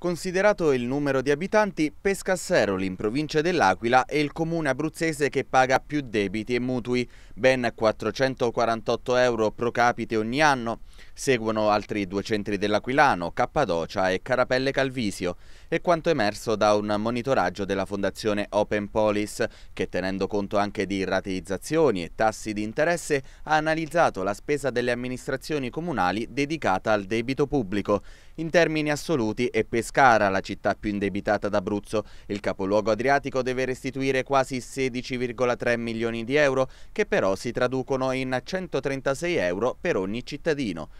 Considerato il numero di abitanti, Pescasseroli in provincia dell'Aquila è il comune abruzzese che paga più debiti e mutui, ben 448 euro pro capite ogni anno. Seguono altri due centri dell'Aquilano, Cappadocia e Carapelle Calvisio. È quanto emerso da un monitoraggio della fondazione Open Polis, che tenendo conto anche di rateizzazioni e tassi di interesse, ha analizzato la spesa delle amministrazioni comunali dedicata al debito pubblico. In termini assoluti e pescasseroli Pescara, la città più indebitata d'Abruzzo. Il capoluogo adriatico deve restituire quasi 16,3 milioni di euro, che però si traducono in 136 euro per ogni cittadino.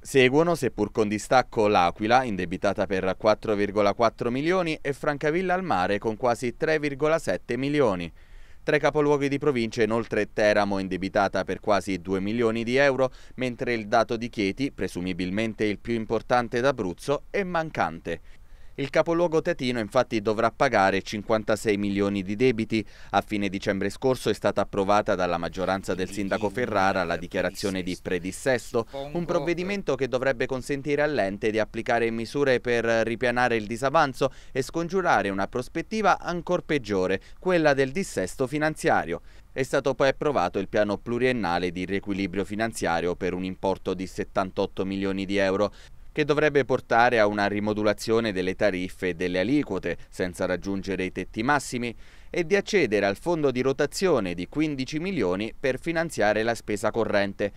Seguono, seppur con distacco, l'Aquila, indebitata per 4,4 milioni, e Francavilla al mare con quasi 3,7 milioni. Tra i capoluoghi di provincia inoltre Teramo indebitata per quasi 2 milioni di euro, mentre il dato di Chieti, presumibilmente il più importante d'Abruzzo, è mancante. Il capoluogo tetino infatti dovrà pagare 56 milioni di debiti. A fine dicembre scorso è stata approvata dalla maggioranza del sindaco Ferrara la dichiarazione di predissesto, un provvedimento che dovrebbe consentire all'ente di applicare misure per ripianare il disavanzo e scongiurare una prospettiva ancor peggiore, quella del dissesto finanziario. È stato poi approvato il piano pluriennale di riequilibrio finanziario per un importo di 78 milioni di euro che dovrebbe portare a una rimodulazione delle tariffe e delle aliquote senza raggiungere i tetti massimi e di accedere al fondo di rotazione di 15 milioni per finanziare la spesa corrente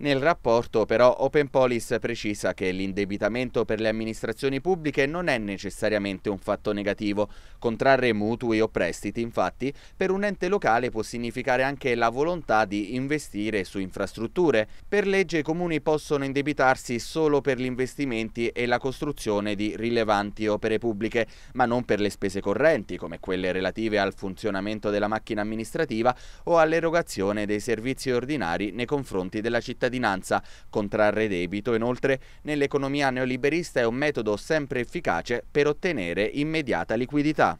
nel rapporto però Open OpenPolis precisa che l'indebitamento per le amministrazioni pubbliche non è necessariamente un fatto negativo. Contrarre mutui o prestiti infatti per un ente locale può significare anche la volontà di investire su infrastrutture. Per legge i comuni possono indebitarsi solo per gli investimenti e la costruzione di rilevanti opere pubbliche, ma non per le spese correnti come quelle relative al funzionamento della macchina amministrativa o all'erogazione dei servizi ordinari nei confronti della cittadinanza cittadinanza. Contrarre debito, inoltre, nell'economia neoliberista è un metodo sempre efficace per ottenere immediata liquidità.